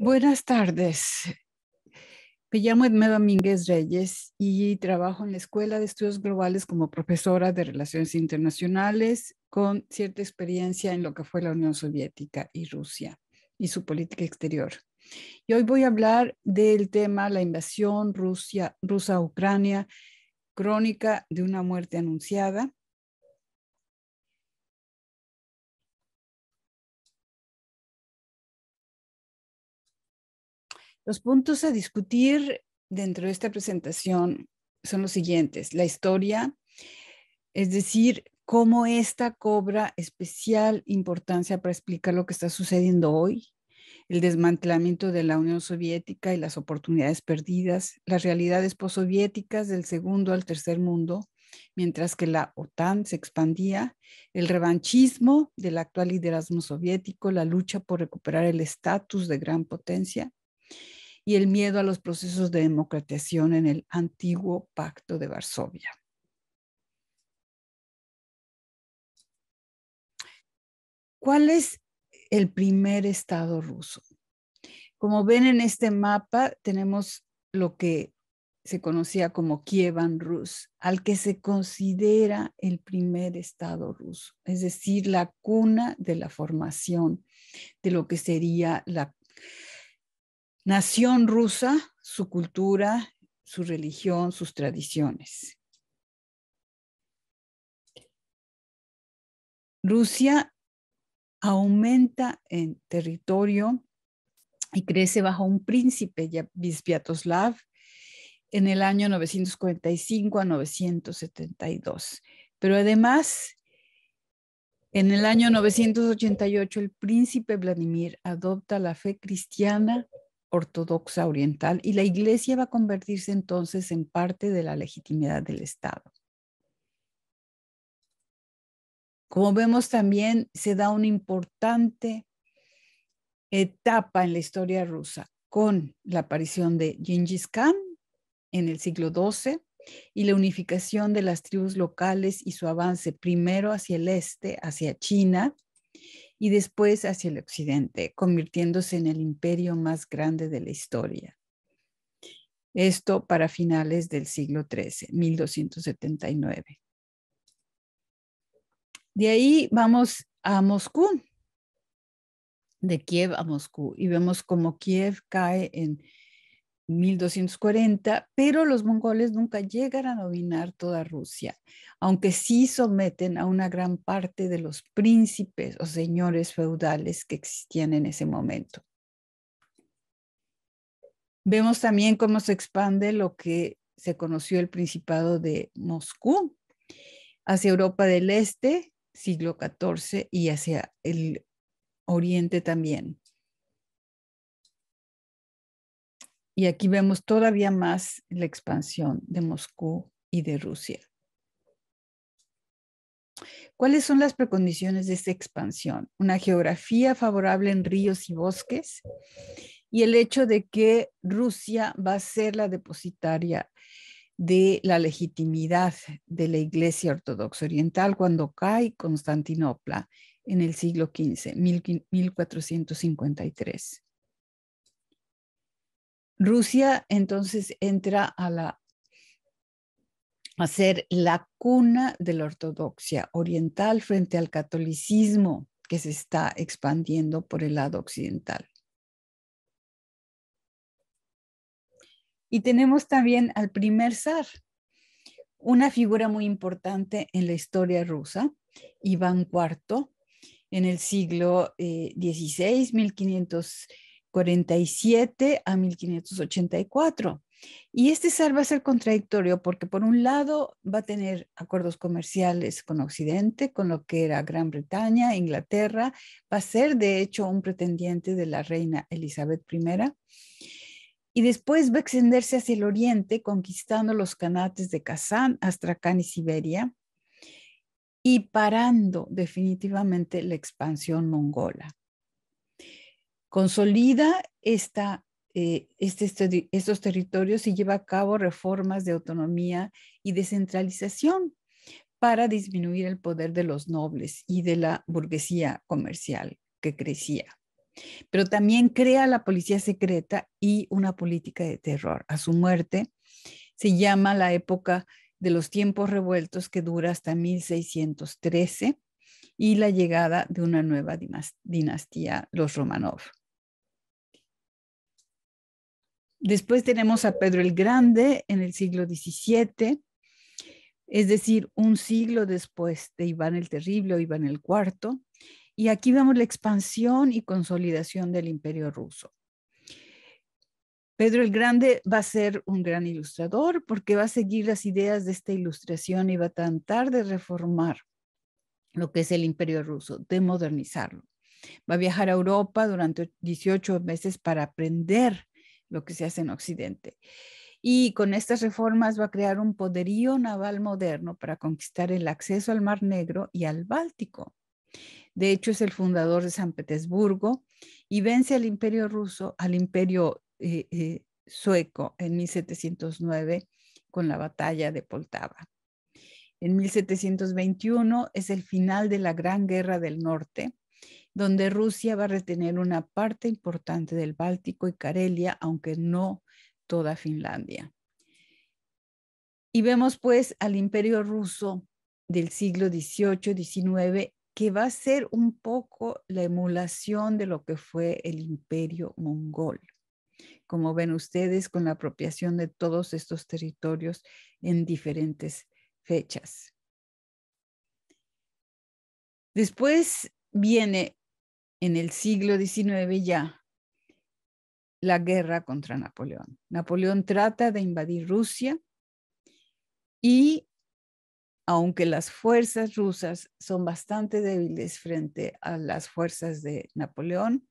Buenas tardes. Me llamo Edme Domínguez Reyes y trabajo en la Escuela de Estudios Globales como profesora de Relaciones Internacionales con cierta experiencia en lo que fue la Unión Soviética y Rusia y su política exterior. Y hoy voy a hablar del tema la invasión rusa a Ucrania, crónica de una muerte anunciada, Los puntos a discutir dentro de esta presentación son los siguientes. La historia, es decir, cómo esta cobra especial importancia para explicar lo que está sucediendo hoy, el desmantelamiento de la Unión Soviética y las oportunidades perdidas, las realidades postsoviéticas del segundo al tercer mundo, mientras que la OTAN se expandía, el revanchismo del actual liderazgo soviético, la lucha por recuperar el estatus de gran potencia, y el miedo a los procesos de democratización en el antiguo Pacto de Varsovia. ¿Cuál es el primer estado ruso? Como ven en este mapa, tenemos lo que se conocía como Kievan Rus, al que se considera el primer estado ruso, es decir, la cuna de la formación de lo que sería la, nación rusa, su cultura, su religión, sus tradiciones. Rusia aumenta en territorio y crece bajo un príncipe, Vyatoslav, en el año 945 a 972. Pero además, en el año 988, el príncipe Vladimir adopta la fe cristiana ortodoxa oriental y la iglesia va a convertirse entonces en parte de la legitimidad del Estado. Como vemos también, se da una importante etapa en la historia rusa con la aparición de Gengis Khan en el siglo XII y la unificación de las tribus locales y su avance primero hacia el este, hacia China, y después hacia el occidente, convirtiéndose en el imperio más grande de la historia. Esto para finales del siglo XIII, 1279. De ahí vamos a Moscú, de Kiev a Moscú, y vemos cómo Kiev cae en 1240, pero los mongoles nunca llegan a dominar toda Rusia, aunque sí someten a una gran parte de los príncipes o señores feudales que existían en ese momento. Vemos también cómo se expande lo que se conoció el Principado de Moscú hacia Europa del Este, siglo XIV, y hacia el Oriente también. Y aquí vemos todavía más la expansión de Moscú y de Rusia. ¿Cuáles son las precondiciones de esta expansión? Una geografía favorable en ríos y bosques y el hecho de que Rusia va a ser la depositaria de la legitimidad de la Iglesia Ortodoxa Oriental cuando cae Constantinopla en el siglo XV, 1453. Rusia entonces entra a, la, a ser la cuna de la ortodoxia oriental frente al catolicismo que se está expandiendo por el lado occidental. Y tenemos también al primer zar, una figura muy importante en la historia rusa, Iván IV, en el siglo XVI, eh, 1500 47 a 1584. Y este sal va a ser contradictorio porque por un lado va a tener acuerdos comerciales con Occidente, con lo que era Gran Bretaña, Inglaterra, va a ser de hecho un pretendiente de la reina Elizabeth I. Y después va a extenderse hacia el oriente, conquistando los canates de Kazán, Astracán y Siberia, y parando definitivamente la expansión mongola. Consolida eh, este estos territorios y lleva a cabo reformas de autonomía y descentralización para disminuir el poder de los nobles y de la burguesía comercial que crecía. Pero también crea la policía secreta y una política de terror. A su muerte se llama la época de los tiempos revueltos que dura hasta 1613 y la llegada de una nueva dinastía, los Romanov. Después tenemos a Pedro el Grande en el siglo XVII, es decir, un siglo después de Iván el Terrible o Iván el Cuarto. Y aquí vemos la expansión y consolidación del imperio ruso. Pedro el Grande va a ser un gran ilustrador porque va a seguir las ideas de esta ilustración y va a tratar de reformar lo que es el imperio ruso, de modernizarlo. Va a viajar a Europa durante 18 meses para aprender lo que se hace en Occidente. Y con estas reformas va a crear un poderío naval moderno para conquistar el acceso al Mar Negro y al Báltico. De hecho, es el fundador de San Petersburgo y vence al imperio ruso, al imperio eh, eh, sueco en 1709 con la batalla de Poltava. En 1721 es el final de la Gran Guerra del Norte donde Rusia va a retener una parte importante del Báltico y Carelia, aunque no toda Finlandia. Y vemos pues al imperio ruso del siglo XVIII-XIX que va a ser un poco la emulación de lo que fue el imperio mongol. Como ven ustedes, con la apropiación de todos estos territorios en diferentes fechas. Después viene en el siglo XIX ya la guerra contra Napoleón. Napoleón trata de invadir Rusia y aunque las fuerzas rusas son bastante débiles frente a las fuerzas de Napoleón,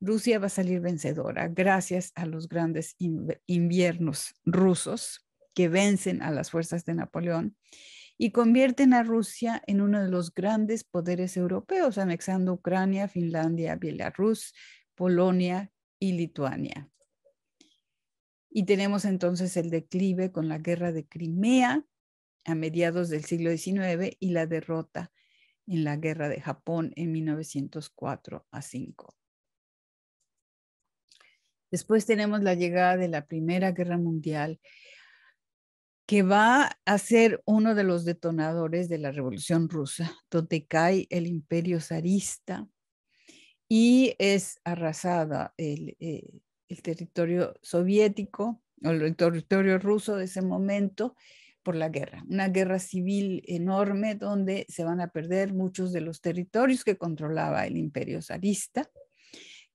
Rusia va a salir vencedora gracias a los grandes inviernos rusos que vencen a las fuerzas de Napoleón y convierten a Rusia en uno de los grandes poderes europeos, anexando Ucrania, Finlandia, Bielorrusia, Polonia y Lituania. Y tenemos entonces el declive con la guerra de Crimea a mediados del siglo XIX y la derrota en la guerra de Japón en 1904 a 5. Después tenemos la llegada de la Primera Guerra Mundial que va a ser uno de los detonadores de la Revolución Rusa, donde cae el imperio zarista y es arrasada eh, el, territorio soviético o el territorio ruso de ese momento por la guerra, una guerra civil enorme donde se van a perder muchos de los territorios que controlaba el imperio zarista,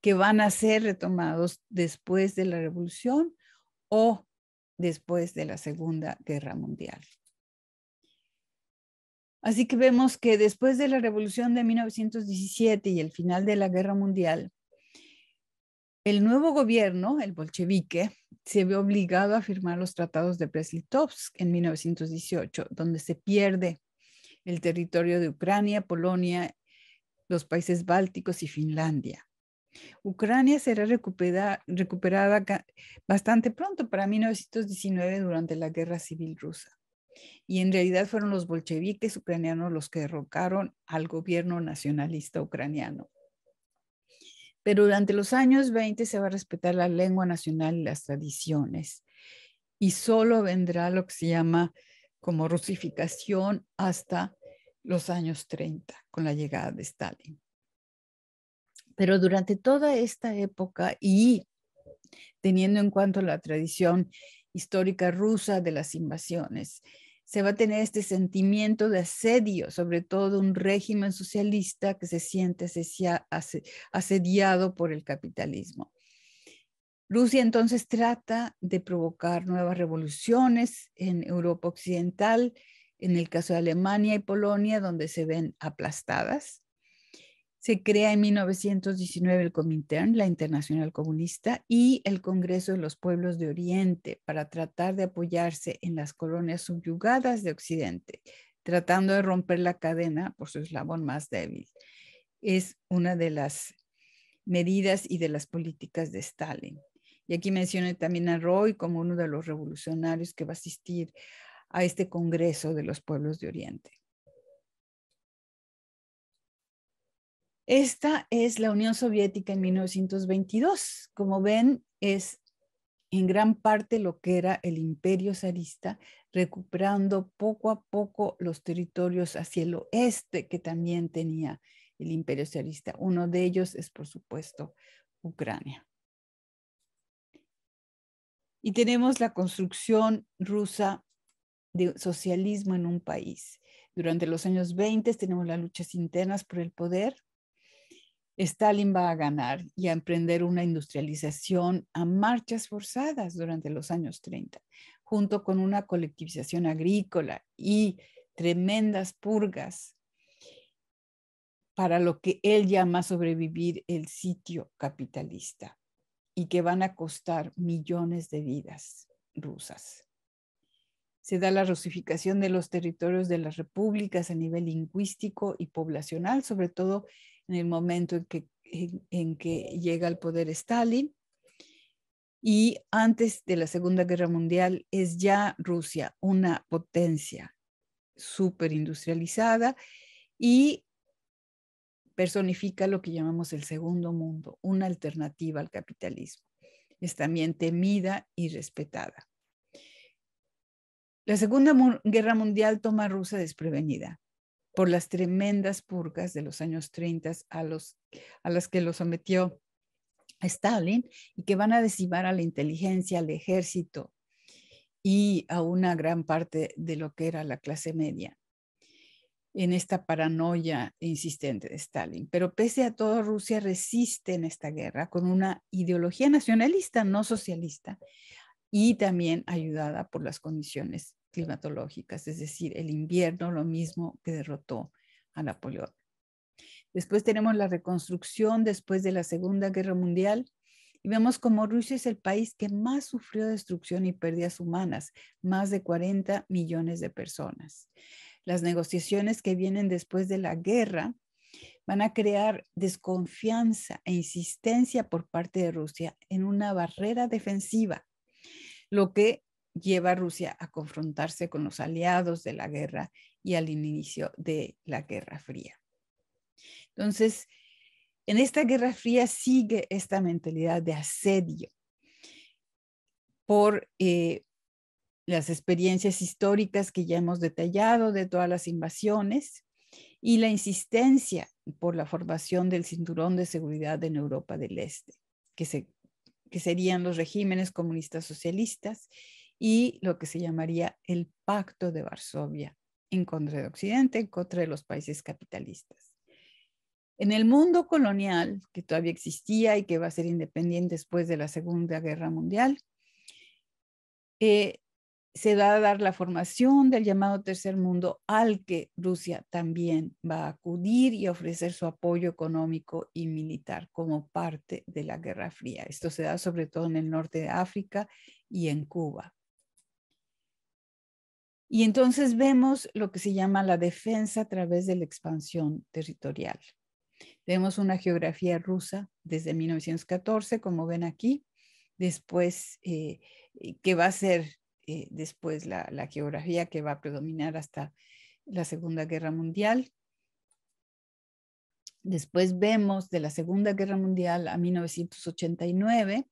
que van a ser retomados después de la revolución o después de la Segunda Guerra Mundial. Así que vemos que después de la Revolución de 1917 y el final de la Guerra Mundial, el nuevo gobierno, el bolchevique, se ve obligado a firmar los tratados de brest en 1918, donde se pierde el territorio de Ucrania, Polonia, los países bálticos y Finlandia. Ucrania será recuperada bastante pronto para 1919 durante la Guerra Civil Rusa. Y en realidad fueron los bolcheviques ucranianos los que derrocaron al gobierno nacionalista ucraniano. Pero durante los años 20 se va a respetar la lengua nacional y las tradiciones. Y solo vendrá lo que se llama como rusificación hasta los años 30 con la llegada de Stalin. Pero durante toda esta época y teniendo en cuenta la tradición histórica rusa de las invasiones, se va a tener este sentimiento de asedio, sobre todo un régimen socialista que se siente asediado por el capitalismo. Rusia entonces trata de provocar nuevas revoluciones en Europa Occidental, en el caso de Alemania y Polonia, donde se ven aplastadas. Se crea en 1919 el Comintern, la Internacional Comunista, y el Congreso de los Pueblos de Oriente para tratar de apoyarse en las colonias subyugadas de Occidente, tratando de romper la cadena por su eslabón más débil. Es una de las medidas y de las políticas de Stalin. Y aquí mencioné también a Roy como uno de los revolucionarios que va a asistir a este Congreso de los Pueblos de Oriente. Esta es la Unión Soviética en 1922. Como ven, es en gran parte lo que era el imperio zarista, recuperando poco a poco los territorios hacia el oeste que también tenía el imperio zarista. Uno de ellos es, por supuesto, Ucrania. Y tenemos la construcción rusa de socialismo en un país. Durante los años 20 tenemos las luchas internas por el poder, Stalin va a ganar y a emprender una industrialización a marchas forzadas durante los años 30, junto con una colectivización agrícola y tremendas purgas para lo que él llama sobrevivir el sitio capitalista y que van a costar millones de vidas rusas. Se da la rusificación de los territorios de las repúblicas a nivel lingüístico y poblacional, sobre todo en el momento en que, llega al poder Stalin. Y antes de la Segunda Guerra Mundial es ya Rusia una potencia súper industrializada y personifica lo que llamamos el segundo mundo, una alternativa al capitalismo. Es también temida y respetada. La Segunda Guerra Mundial toma a Rusia desprevenida por las tremendas purgas de los años 30 a, los, a las que lo sometió Stalin y que van a decimar a la inteligencia, al ejército y a una gran parte de lo que era la clase media en esta paranoia insistente de Stalin. Pero pese a todo, Rusia resiste en esta guerra con una ideología nacionalista, no socialista, y también ayudada por las condiciones climatológicas, es decir, el invierno lo mismo que derrotó a Napoleón. Después tenemos la reconstrucción después de la Segunda Guerra Mundial y vemos como Rusia es el país que más sufrió destrucción y pérdidas humanas, más de 40 millones de personas. Las negociaciones que vienen después de la guerra van a crear desconfianza e insistencia por parte de Rusia en una barrera defensiva, lo que lleva a Rusia a confrontarse con los aliados de la guerra y al inicio de la Guerra Fría. Entonces, en esta Guerra Fría sigue esta mentalidad de asedio por eh, las experiencias históricas que ya hemos detallado de todas las invasiones y la insistencia por la formación del cinturón de seguridad en Europa del Este, que, que serían los regímenes comunistas socialistas y lo que se llamaría el Pacto de Varsovia en contra de Occidente, en contra de los países capitalistas. En el mundo colonial, que todavía existía y que va a ser independiente después de la Segunda Guerra Mundial, eh, se va a dar la formación del llamado tercer mundo al que Rusia también va a acudir y ofrecer su apoyo económico y militar como parte de la Guerra Fría. Esto se da sobre todo en el norte de África y en Cuba. Y entonces vemos lo que se llama la defensa a través de la expansión territorial. Vemos una geografía rusa desde 1914, como ven aquí, después, eh, eh, que va a ser eh, después la, la geografía que va a predominar hasta la Segunda Guerra Mundial. Después vemos de la Segunda Guerra Mundial a 1989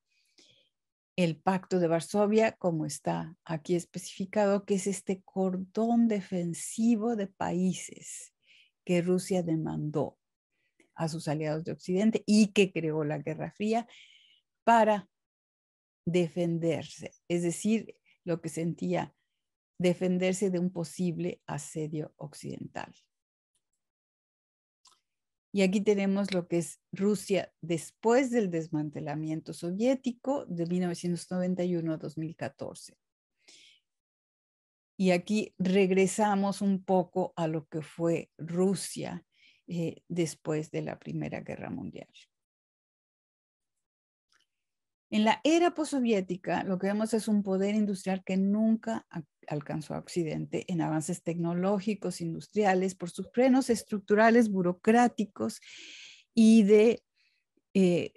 el Pacto de Varsovia, como está aquí especificado, que es este cordón defensivo de países que Rusia demandó a sus aliados de Occidente y que creó la Guerra Fría para defenderse, es decir, lo que sentía defenderse de un posible asedio occidental. Y aquí tenemos lo que es Rusia después del desmantelamiento soviético de 1991 a 2014. Y aquí regresamos un poco a lo que fue Rusia eh, después de la Primera Guerra Mundial. En la era postsoviética, lo que vemos es un poder industrial que nunca alcanzó a Occidente en avances tecnológicos, industriales, por sus frenos estructurales, burocráticos y de, eh,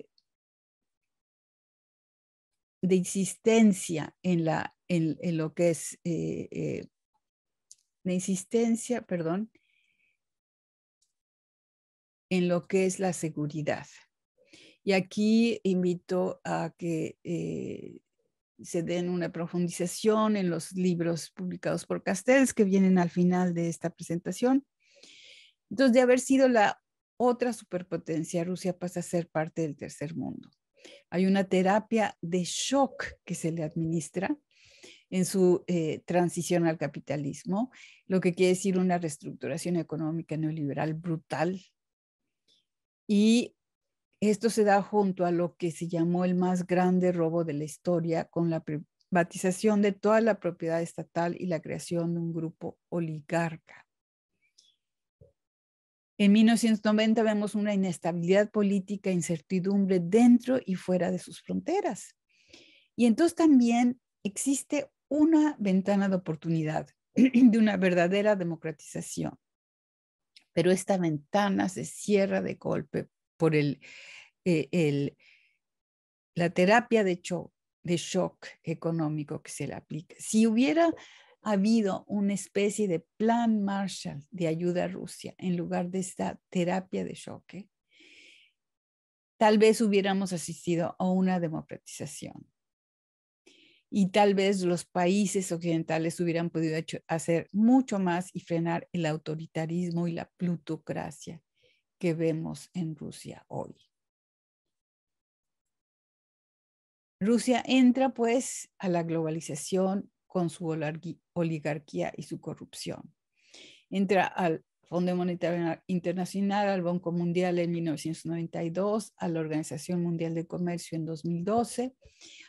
de insistencia en, lo que es, eh, eh, de insistencia, perdón, en lo que es la seguridad. Y aquí invito a que eh, se den una profundización en los libros publicados por Castells que vienen al final de esta presentación. Entonces, de haber sido la otra superpotencia, Rusia pasa a ser parte del tercer mundo. Hay una terapia de shock que se le administra en su eh, transición al capitalismo, lo que quiere decir una reestructuración económica neoliberal brutal. Y esto se da junto a lo que se llamó el más grande robo de la historia con la privatización de toda la propiedad estatal y la creación de un grupo oligarca. En 1990 vemos una inestabilidad política, incertidumbre dentro y fuera de sus fronteras. Y entonces también existe una ventana de oportunidad de una verdadera democratización. Pero esta ventana se cierra de golpe por eh, el, la terapia de, shock, económico que se le aplica. Si hubiera habido una especie de plan Marshall de ayuda a Rusia en lugar de esta terapia de choque, tal vez hubiéramos asistido a una democratización. Y tal vez los países occidentales hubieran podido hacer mucho más y frenar el autoritarismo y la plutocracia que vemos en Rusia hoy. Rusia entra pues a la globalización con su oligarquía y su corrupción. Entra al Fondo Monetario Internacional, al Banco Mundial en 1992, a la Organización Mundial de Comercio en 2012,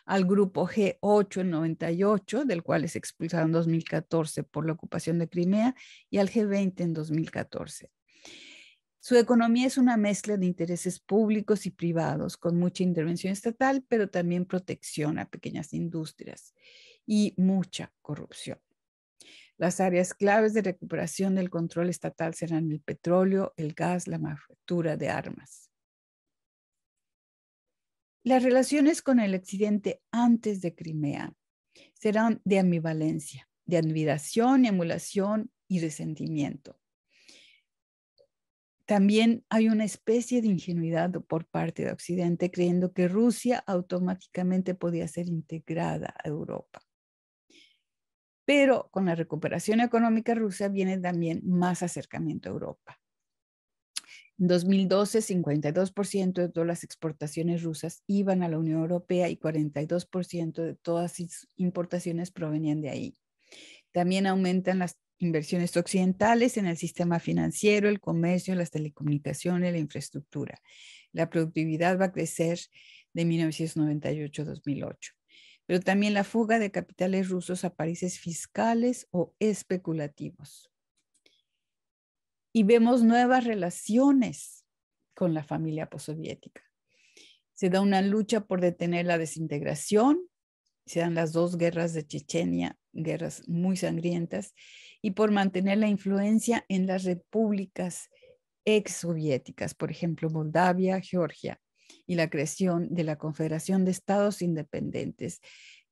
al Grupo G8 en 98, del cual es expulsado en 2014 por la ocupación de Crimea, y al G20 en 2014. Su economía es una mezcla de intereses públicos y privados, con mucha intervención estatal, pero también protección a pequeñas industrias y mucha corrupción. Las áreas claves de recuperación del control estatal serán el petróleo, el gas, la manufactura de armas. Las relaciones con el accidente antes de Crimea serán de ambivalencia, de admiración, emulación y resentimiento. También hay una especie de ingenuidad por parte de Occidente creyendo que Rusia automáticamente podía ser integrada a Europa. Pero con la recuperación económica rusa viene también más acercamiento a Europa. En 2012, 52% de todas las exportaciones rusas iban a la Unión Europea y 42% de todas sus importaciones provenían de ahí. También aumentan las inversiones occidentales en el sistema financiero, el comercio, las telecomunicaciones, la infraestructura. La productividad va a crecer de 1998 a 2008. Pero también la fuga de capitales rusos a países fiscales o especulativos. Y vemos nuevas relaciones con la familia postsoviética. Se da una lucha por detener la desintegración, se dan las dos guerras de Chechenia guerras muy sangrientas, y por mantener la influencia en las repúblicas exsoviéticas, por ejemplo, Moldavia, Georgia, y la creación de la Confederación de Estados Independientes,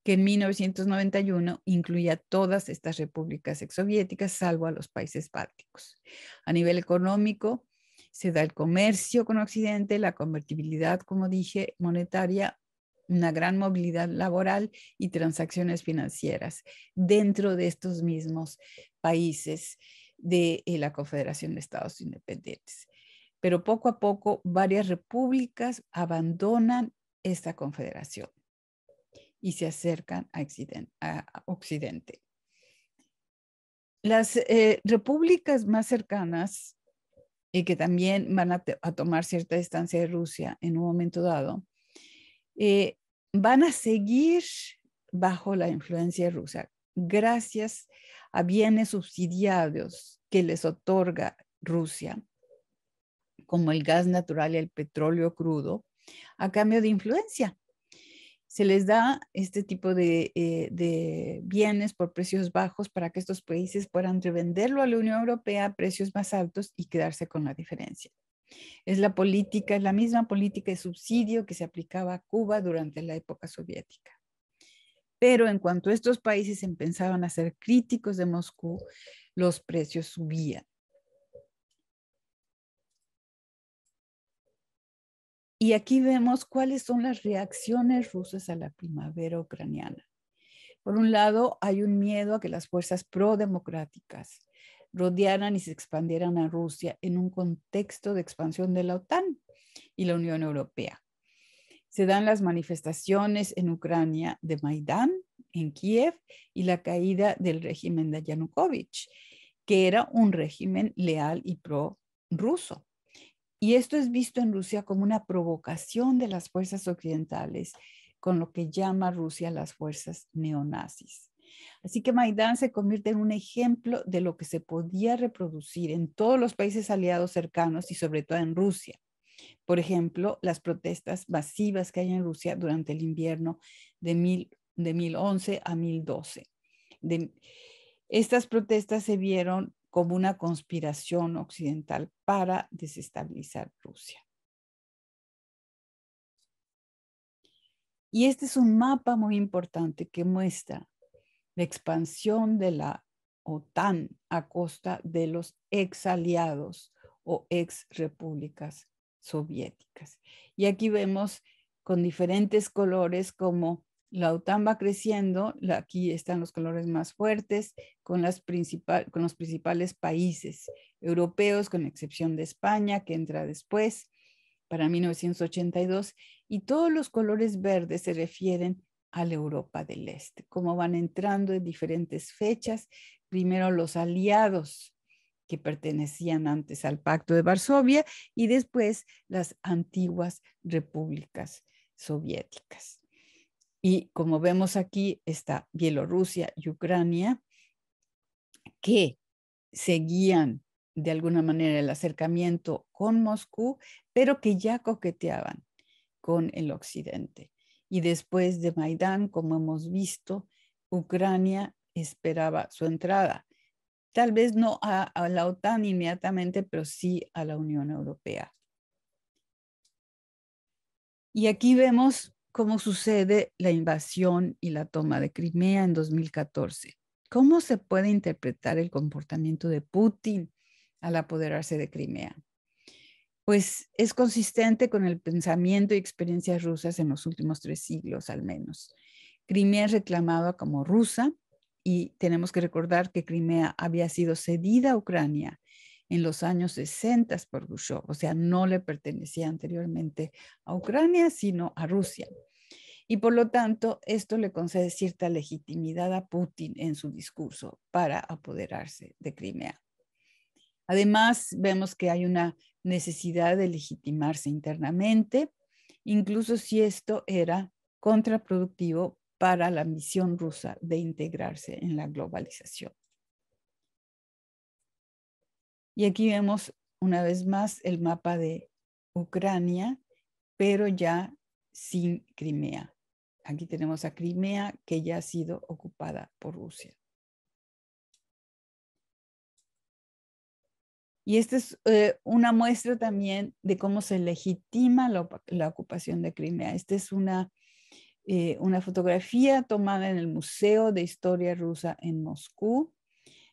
que en 1991 incluía todas estas repúblicas exsoviéticas, salvo a los países bálticos. A nivel económico, se da el comercio con Occidente, la convertibilidad, como dije, monetaria una gran movilidad laboral y transacciones financieras dentro de estos mismos países de eh, la Confederación de Estados Independientes. Pero poco a poco varias repúblicas abandonan esta confederación y se acercan a, Occidente. Las eh, repúblicas más cercanas y eh, que también van a tomar cierta distancia de Rusia en un momento dado, eh, van a seguir bajo la influencia rusa gracias a bienes subsidiados que les otorga Rusia, como el gas natural y el petróleo crudo, a cambio de influencia. Se les da este tipo eh, de bienes por precios bajos para que estos países puedan revenderlo a la Unión Europea a precios más altos y quedarse con la diferencia. Es la política, es la misma política de subsidio que se aplicaba a Cuba durante la época soviética. Pero en cuanto estos países empezaban a ser críticos de Moscú, los precios subían. Y aquí vemos cuáles son las reacciones rusas a la primavera ucraniana. Por un lado, hay un miedo a que las fuerzas pro-democráticas rodearan y se expandieran a Rusia en un contexto de expansión de la OTAN y la Unión Europea. Se dan las manifestaciones en Ucrania de Maidán, en Kiev, y la caída del régimen de Yanukovych, que era un régimen leal y pro-ruso. Y esto es visto en Rusia como una provocación de las fuerzas occidentales con lo que llama Rusia las fuerzas neonazis. Así que Maidán se convierte en un ejemplo de lo que se podía reproducir en todos los países aliados cercanos y sobre todo en Rusia. Por ejemplo, las protestas masivas que hay en Rusia durante el invierno de, mil, de 1011 a 1012. estas protestas se vieron como una conspiración occidental para desestabilizar Rusia. Y este es un mapa muy importante que muestra la expansión de la OTAN a costa de los ex aliados o ex repúblicas soviéticas. Y aquí vemos con diferentes colores como la OTAN va creciendo, aquí están los colores más fuertes, con, con los principales países europeos, con excepción de España, que entra después, para 1982, y todos los colores verdes se refieren a la Europa del Este, cómo van entrando en diferentes fechas, primero los aliados que pertenecían antes al Pacto de Varsovia y después las antiguas repúblicas soviéticas. Y como vemos aquí está Bielorrusia y Ucrania, que seguían de alguna manera el acercamiento con Moscú, pero que ya coqueteaban con el occidente. Y después de Maidán, como hemos visto, Ucrania esperaba su entrada. Tal vez no a, la OTAN inmediatamente, pero sí a la Unión Europea. Y aquí vemos cómo sucede la invasión y la toma de Crimea en 2014. ¿Cómo se puede interpretar el comportamiento de Putin al apoderarse de Crimea? pues es consistente con el pensamiento y experiencias rusas en los últimos tres siglos al menos. Crimea es reclamada como rusa y tenemos que recordar que Crimea había sido cedida a Ucrania en los años 60 por Khrushchev, o sea, no le pertenecía anteriormente a Ucrania, sino a Rusia. Y por lo tanto, esto le concede cierta legitimidad a Putin en su discurso para apoderarse de Crimea. Además, vemos que hay una necesidad de legitimarse internamente, incluso si esto era contraproductivo para la misión rusa de integrarse en la globalización. Y aquí vemos una vez más el mapa de Ucrania, pero ya sin Crimea. Aquí tenemos a Crimea que ya ha sido ocupada por Rusia. Y esta es eh, una muestra también de cómo se legitima la, ocupación de Crimea. Esta es eh, una, fotografía tomada en el Museo de Historia Rusa en Moscú,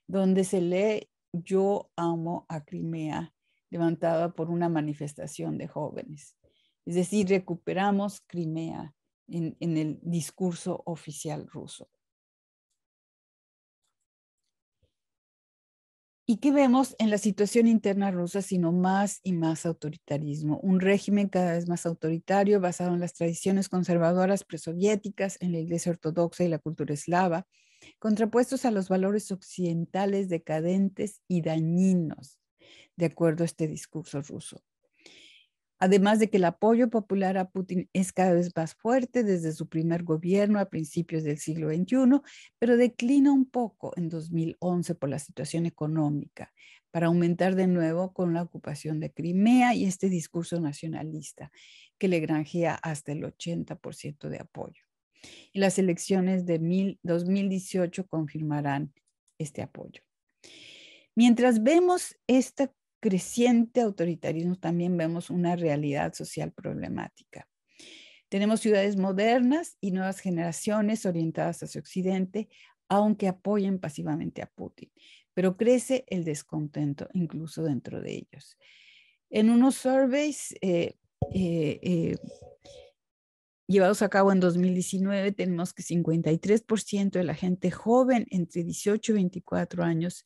donde se lee Yo amo a Crimea, levantada por una manifestación de jóvenes. Es decir, recuperamos Crimea en el discurso oficial ruso. ¿Y qué vemos en la situación interna rusa, sino más y más autoritarismo? Un régimen cada vez más autoritario basado en las tradiciones conservadoras presoviéticas, en la iglesia ortodoxa y la cultura eslava, contrapuestos a los valores occidentales decadentes y dañinos, de acuerdo a este discurso ruso además de que el apoyo popular a Putin es cada vez más fuerte desde su primer gobierno a principios del siglo XXI, pero declina un poco en 2011 por la situación económica, para aumentar de nuevo con la ocupación de Crimea y este discurso nacionalista que le granjea hasta el 80% de apoyo. Y las elecciones de 2018 confirmarán este apoyo. Mientras vemos esta creciente autoritarismo también vemos una realidad social problemática. Tenemos ciudades modernas y nuevas generaciones orientadas hacia Occidente, aunque apoyen pasivamente a Putin, pero crece el descontento incluso dentro de ellos. En unos surveys eh, eh, eh, llevados a cabo en 2019, tenemos que 53% de la gente joven entre 18 y 24 años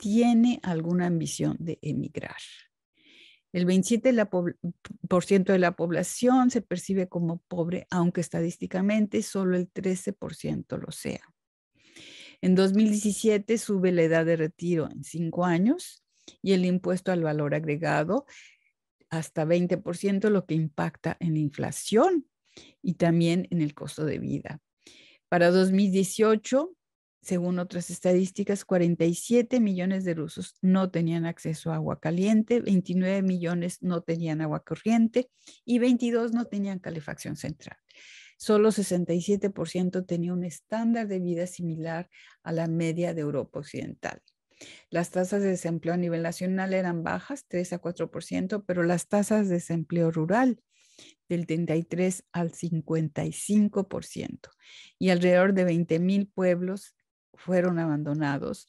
tiene alguna ambición de emigrar. El 27% de la población se percibe como pobre, aunque estadísticamente solo el 13% lo sea. En 2017 sube la edad de retiro en cinco años y el impuesto al valor agregado hasta 20%, lo que impacta en la inflación y también en el costo de vida. Para 2018 según otras estadísticas, 47 millones de rusos no tenían acceso a agua caliente, 29 millones no tenían agua corriente y 22 no tenían calefacción central. Solo 67% tenía un estándar de vida similar a la media de Europa Occidental. Las tasas de desempleo a nivel nacional eran bajas, 3 a 4%, pero las tasas de desempleo rural del 33 al 55% y alrededor de 20 mil pueblos fueron abandonados,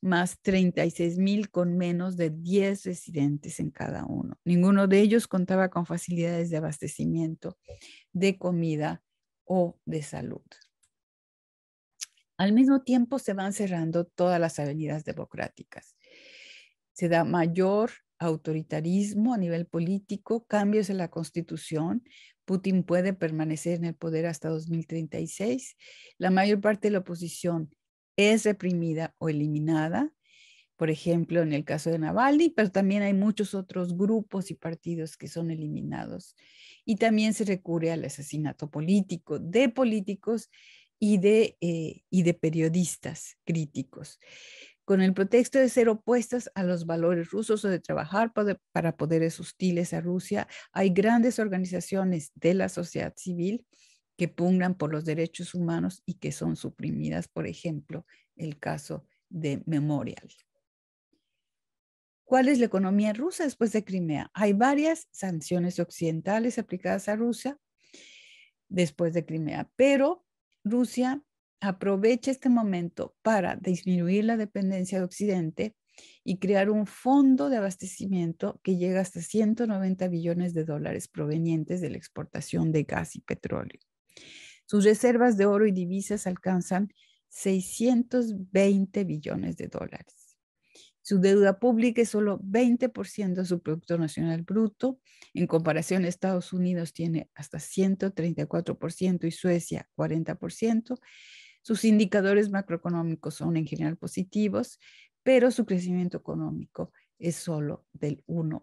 más 36 mil con menos de 10 residentes en cada uno. Ninguno de ellos contaba con facilidades de abastecimiento de comida o de salud. Al mismo tiempo se van cerrando todas las avenidas democráticas. Se da mayor autoritarismo a nivel político, cambios en la constitución. Putin puede permanecer en el poder hasta 2036. La mayor parte de la oposición es reprimida o eliminada, por ejemplo, en el caso de Navalny, pero también hay muchos otros grupos y partidos que son eliminados. Y también se recurre al asesinato político de políticos y de, eh, y de periodistas críticos, con el pretexto de ser opuestas a los valores rusos o de trabajar para poderes hostiles a Rusia. Hay grandes organizaciones de la sociedad civil que pugnan por los derechos humanos y que son suprimidas, por ejemplo, el caso de Memorial. ¿Cuál es la economía rusa después de Crimea? Hay varias sanciones occidentales aplicadas a Rusia después de Crimea, pero Rusia aprovecha este momento para disminuir la dependencia de Occidente y crear un fondo de abastecimiento que llega hasta 190 billones de dólares provenientes de la exportación de gas y petróleo. Sus reservas de oro y divisas alcanzan 620 billones de dólares. Su deuda pública es solo 20% de su Producto Nacional Bruto. En comparación, Estados Unidos tiene hasta 134% y Suecia 40%. Sus indicadores macroeconómicos son en general positivos, pero su crecimiento económico es solo del 1%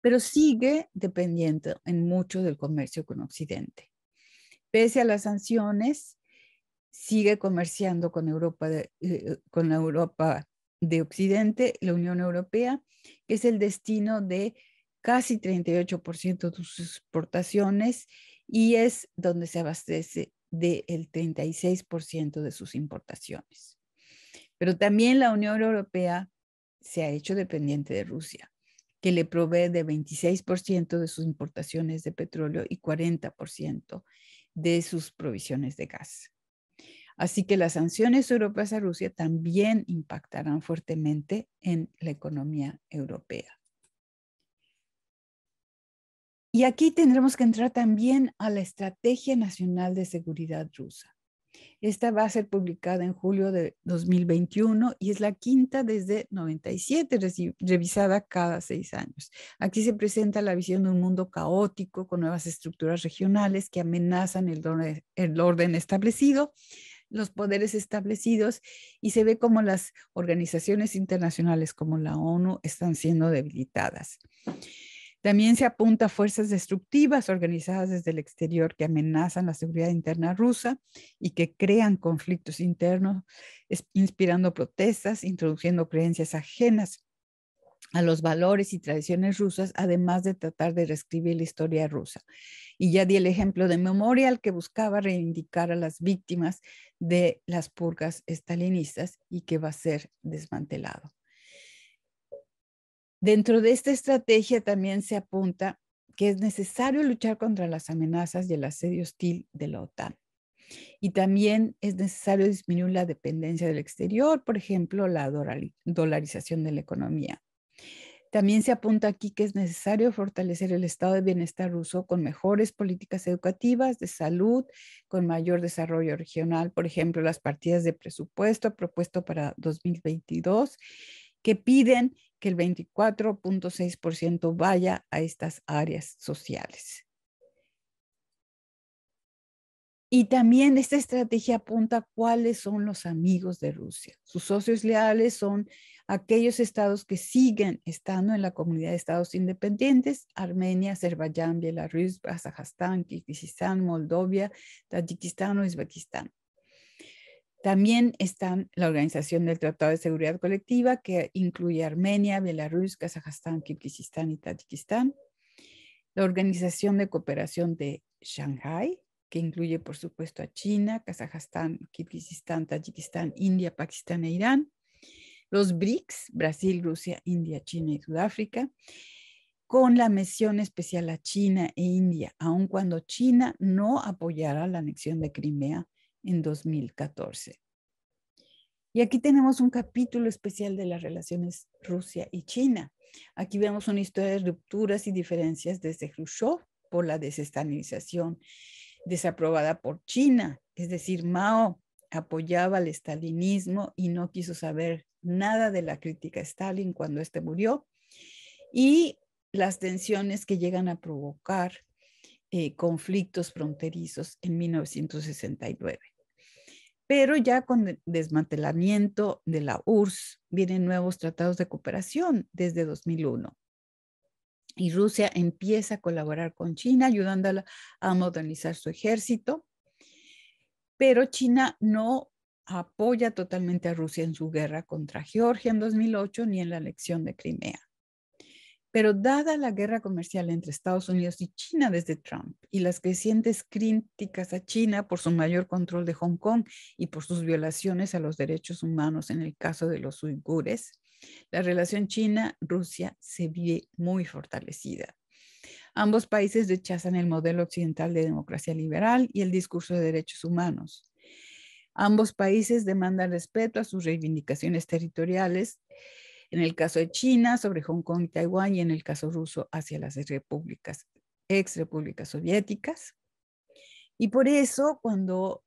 pero sigue dependiendo en mucho del comercio con Occidente. Pese a las sanciones, sigue comerciando con Europa de, eh, con Europa de Occidente, la Unión Europea, que es el destino de casi 38% de sus exportaciones y es donde se abastece del de 36% de sus importaciones. Pero también la Unión Europea se ha hecho dependiente de Rusia que le provee de 26% de sus importaciones de petróleo y 40% de sus provisiones de gas. Así que las sanciones europeas a Rusia también impactarán fuertemente en la economía europea. Y aquí tendremos que entrar también a la Estrategia Nacional de Seguridad Rusa. Esta va a ser publicada en julio de 2021 y es la quinta desde 97, revisada cada seis años. Aquí se presenta la visión de un mundo caótico con nuevas estructuras regionales que amenazan el, orden, establecido los poderes establecidos y se ve como las organizaciones internacionales como la ONU están siendo debilitadas. También se apunta a fuerzas destructivas organizadas desde el exterior que amenazan la seguridad interna rusa y que crean conflictos internos, inspirando protestas, introduciendo creencias ajenas a los valores y tradiciones rusas, además de tratar de reescribir la historia rusa. Y ya di el ejemplo de Memorial que buscaba reivindicar a las víctimas de las purgas estalinistas y que va a ser desmantelado. Dentro de esta estrategia también se apunta que es necesario luchar contra las amenazas y el asedio hostil de la OTAN. Y también es necesario disminuir la dependencia del exterior, por ejemplo, la dolarización de la economía. También se apunta aquí que es necesario fortalecer el estado de bienestar ruso con mejores políticas educativas, de salud, con mayor desarrollo regional, por ejemplo, las partidas de presupuesto propuesto para 2022, que piden que el 24.6% vaya a estas áreas sociales. Y también esta estrategia apunta cuáles son los amigos de Rusia. Sus socios leales son aquellos estados que siguen estando en la comunidad de estados independientes, Armenia, Azerbaiyán, Bielorrusia, Kazajstán, Kirguistán, Moldovia, Tayikistán, Uzbekistán. También están la Organización del Tratado de Seguridad Colectiva, que incluye Armenia, Bielorrusia, Kazajstán, Kirguistán y Tayikistán. La Organización de Cooperación de Shanghái, que incluye, por supuesto, a China, Kazajstán, Kirguistán, Tayikistán, India, Pakistán e Irán. Los BRICS, Brasil, Rusia, India, China y Sudáfrica con la misión especial a China e India, aun cuando China no apoyara la anexión de Crimea en 2014. Y aquí tenemos un capítulo especial de las relaciones Rusia y China. Aquí vemos una historia de rupturas y diferencias desde Khrushchev por la desestalinización desaprobada por China, es decir, Mao apoyaba el estalinismo y no quiso saber nada de la crítica a Stalin cuando éste murió, y las tensiones que llegan a provocar eh, conflictos fronterizos en 1969. Pero ya con el desmantelamiento de la URSS vienen nuevos tratados de cooperación desde 2001. Y Rusia empieza a colaborar con China, ayudándola a modernizar su ejército. Pero China no apoya totalmente a Rusia en su guerra contra Georgia en 2008 ni en la elección de Crimea. Pero dada la guerra comercial entre Estados Unidos y China desde Trump y las crecientes críticas a China por su mayor control de Hong Kong y por sus violaciones a los derechos humanos en el caso de los uigures, la relación China-Rusia se ve muy fortalecida. Ambos países rechazan el modelo occidental de democracia liberal y el discurso de derechos humanos. Ambos países demandan respeto a sus reivindicaciones territoriales en el caso de China, sobre Hong Kong y Taiwán, y en el caso ruso hacia las repúblicas, ex soviéticas. Y por eso, cuando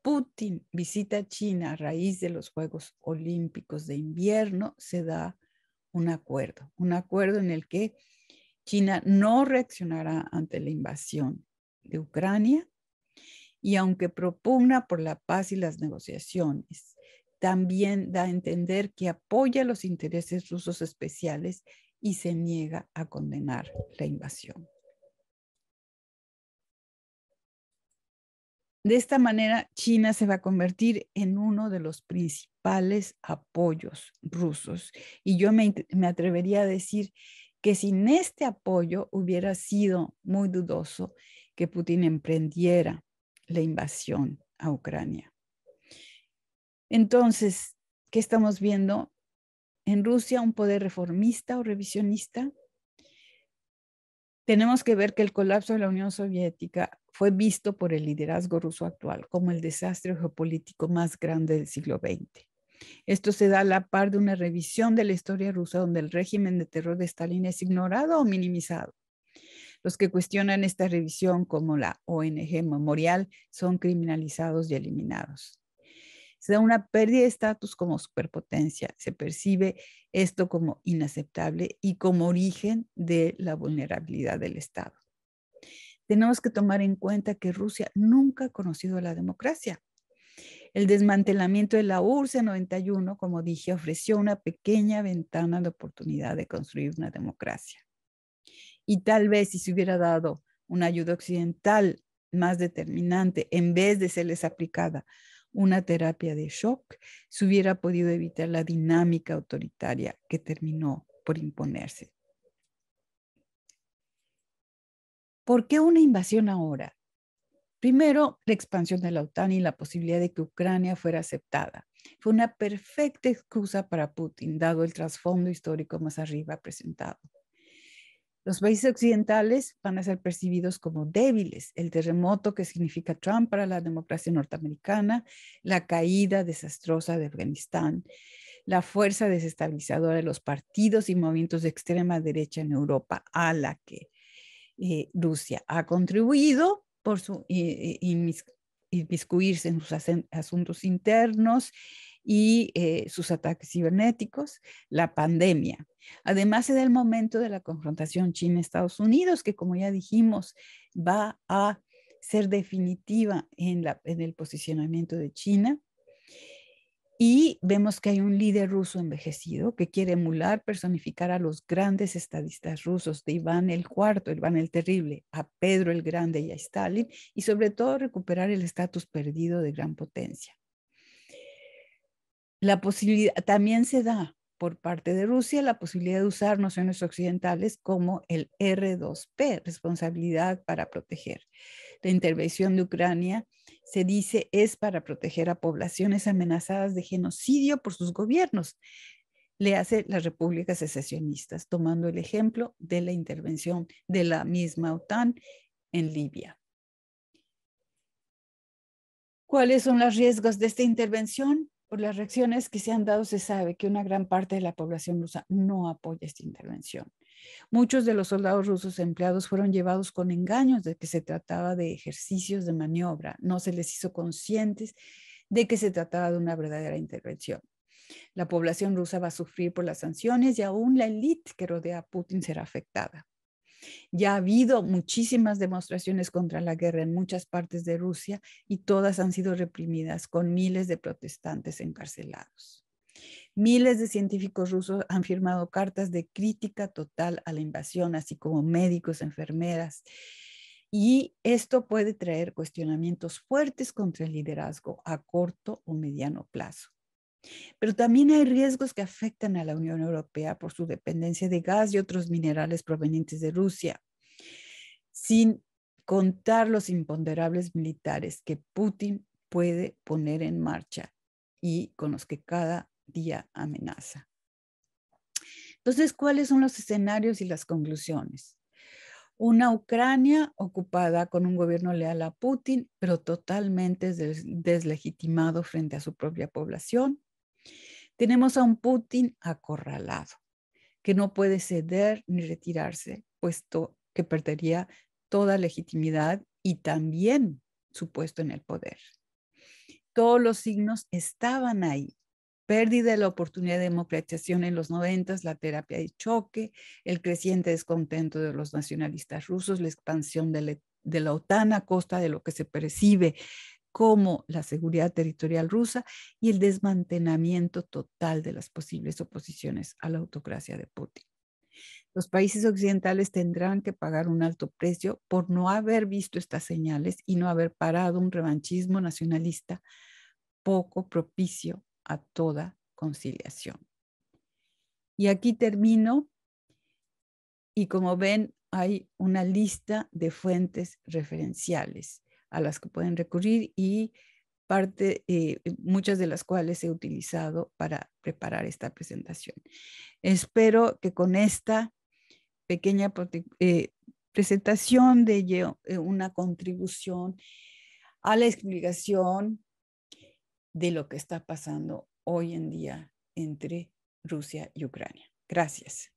Putin visita China a raíz de los Juegos Olímpicos de invierno, se da un acuerdo, un acuerdo en el que China no reaccionará ante la invasión de Ucrania y aunque propugna por la paz y las negociaciones también da a entender que apoya los intereses rusos especiales y se niega a condenar la invasión. De esta manera, China se va a convertir en uno de los principales apoyos rusos. Y yo me, atrevería a decir que sin este apoyo hubiera sido muy dudoso que Putin emprendiera la invasión a Ucrania. Entonces, ¿qué estamos viendo? En Rusia, un poder reformista o revisionista. Tenemos que ver que el colapso de la Unión Soviética fue visto por el liderazgo ruso actual como el desastre geopolítico más grande del siglo XX. Esto se da a la par de una revisión de la historia rusa donde el régimen de terror de Stalin es ignorado o minimizado. Los que cuestionan esta revisión, como la ONG Memorial, son criminalizados y eliminados. Se da una pérdida de estatus como superpotencia. Se percibe esto como inaceptable y como origen de la vulnerabilidad del Estado. Tenemos que tomar en cuenta que Rusia nunca ha conocido la democracia. El desmantelamiento de la URSS en 91, como dije, ofreció una pequeña ventana de oportunidad de construir una democracia. Y tal vez si se hubiera dado una ayuda occidental más determinante en vez de serles aplicada una terapia de shock, se hubiera podido evitar la dinámica autoritaria que terminó por imponerse. ¿Por qué una invasión ahora? Primero, la expansión de la OTAN y la posibilidad de que Ucrania fuera aceptada. Fue una perfecta excusa para Putin, dado el trasfondo histórico más arriba presentado. Los países occidentales van a ser percibidos como débiles. El terremoto que significa Trump para la democracia norteamericana, la caída desastrosa de Afganistán, la fuerza desestabilizadora de los partidos y movimientos de extrema derecha en Europa a la que eh, Rusia ha contribuido por su inmiscuirse en sus asuntos internos y eh, sus ataques cibernéticos, la pandemia. Además, se el momento de la confrontación China-Estados Unidos, que como ya dijimos, va a ser definitiva en, en el posicionamiento de China. Y vemos que hay un líder ruso envejecido que quiere emular, personificar a los grandes estadistas rusos, de Iván el Cuarto, Iván el Terrible, a Pedro el Grande y a Stalin, y sobre todo recuperar el estatus perdido de gran potencia la posibilidad también se da por parte de Rusia la posibilidad de usar nociones occidentales como el R2P, responsabilidad para proteger. La intervención de Ucrania se dice es para proteger a poblaciones amenazadas de genocidio por sus gobiernos. Le hace las repúblicas secesionistas, tomando el ejemplo de la intervención de la misma OTAN en Libia. ¿Cuáles son los riesgos de esta intervención? por las reacciones que se han dado, se sabe que una gran parte de la población rusa no apoya esta intervención. Muchos de los soldados rusos empleados fueron llevados con engaños de que se trataba de ejercicios de maniobra, no se les hizo conscientes de que se trataba de una verdadera intervención. La población rusa va a sufrir por las sanciones y aún la élite que rodea a Putin será afectada. Ya ha habido muchísimas demostraciones contra la guerra en muchas partes de Rusia y todas han sido reprimidas con miles de protestantes encarcelados. Miles de científicos rusos han firmado cartas de crítica total a la invasión, así como médicos, enfermeras. Y esto puede traer cuestionamientos fuertes contra el liderazgo a corto o mediano plazo. Pero también hay riesgos que afectan a la Unión Europea por su dependencia de gas y otros minerales provenientes de Rusia, sin contar los imponderables militares que Putin puede poner en marcha y con los que cada día amenaza. Entonces, ¿cuáles son los escenarios y las conclusiones? Una Ucrania ocupada con un gobierno leal a Putin, pero totalmente deslegitimado frente a su propia población. Tenemos a un Putin acorralado, que no puede ceder ni retirarse, puesto que perdería toda legitimidad y también su puesto en el poder. Todos los signos estaban ahí. Pérdida de la oportunidad de democratización en los noventas, la terapia de choque, el creciente descontento de los nacionalistas rusos, la expansión de la, de la OTAN a costa de lo que se percibe como la seguridad territorial rusa y el desmantelamiento total de las posibles oposiciones a la autocracia de Putin. Los países occidentales tendrán que pagar un alto precio por no haber visto estas señales y no haber parado un revanchismo nacionalista poco propicio a toda conciliación. Y aquí termino. Y como ven, hay una lista de fuentes referenciales a las que pueden recurrir y parte, eh, eh, muchas de las cuales he utilizado para preparar esta presentación. Espero que con esta pequeña eh, presentación de una contribución a la explicación de lo que está pasando hoy en día entre Rusia y Ucrania. Gracias.